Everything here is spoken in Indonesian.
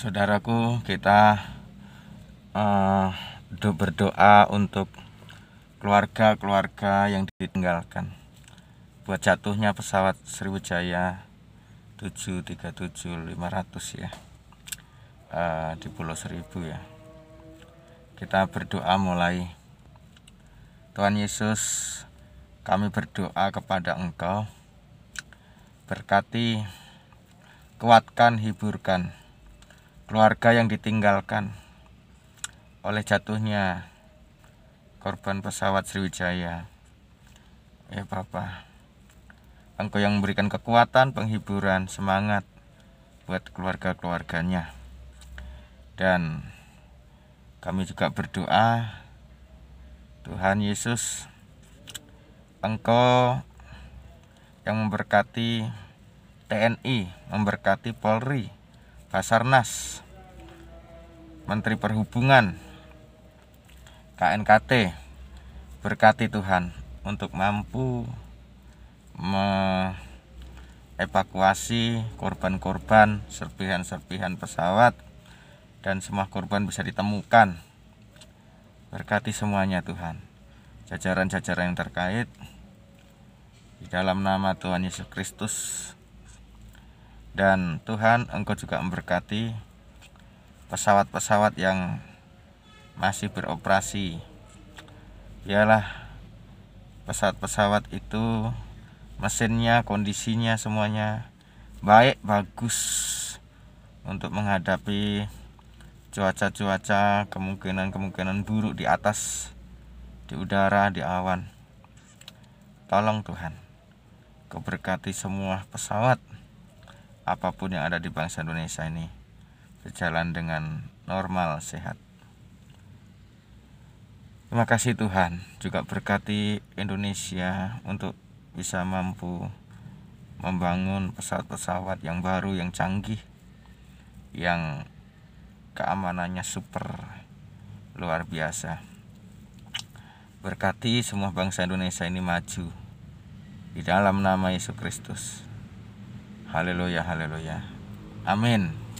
saudaraku kita uh, berdoa untuk keluarga-keluarga yang ditinggalkan buat jatuhnya pesawat Sriwijaya 737 500 ya uh, di Pulau Seribu ya kita berdoa mulai Tuhan Yesus kami berdoa kepada Engkau berkati kuatkan hiburkan keluarga yang ditinggalkan oleh jatuhnya korban pesawat Sriwijaya. Ya Bapak, Engkau yang memberikan kekuatan, penghiburan, semangat buat keluarga-keluarganya. Dan kami juga berdoa, Tuhan Yesus, Engkau yang memberkati TNI, memberkati Polri, Basarnas, Menteri Perhubungan KNKT berkati Tuhan untuk mampu mengevakuasi korban-korban serpihan-serpihan pesawat dan semua korban bisa ditemukan. Berkati semuanya Tuhan. Jajaran-jajaran yang terkait di dalam nama Tuhan Yesus Kristus. Dan Tuhan Engkau juga memberkati pesawat-pesawat yang masih beroperasi ialah pesawat-pesawat itu mesinnya kondisinya semuanya baik bagus untuk menghadapi cuaca-cuaca kemungkinan-kemungkinan buruk di atas di udara di awan tolong Tuhan keberkati semua pesawat apapun yang ada di bangsa Indonesia ini berjalan dengan normal sehat. Terima kasih Tuhan juga berkati Indonesia untuk bisa mampu membangun pesawat-pesawat yang baru yang canggih yang keamanannya super luar biasa. Berkati semua bangsa Indonesia ini maju di dalam nama Yesus Kristus. Haleluya, haleluya. Amin.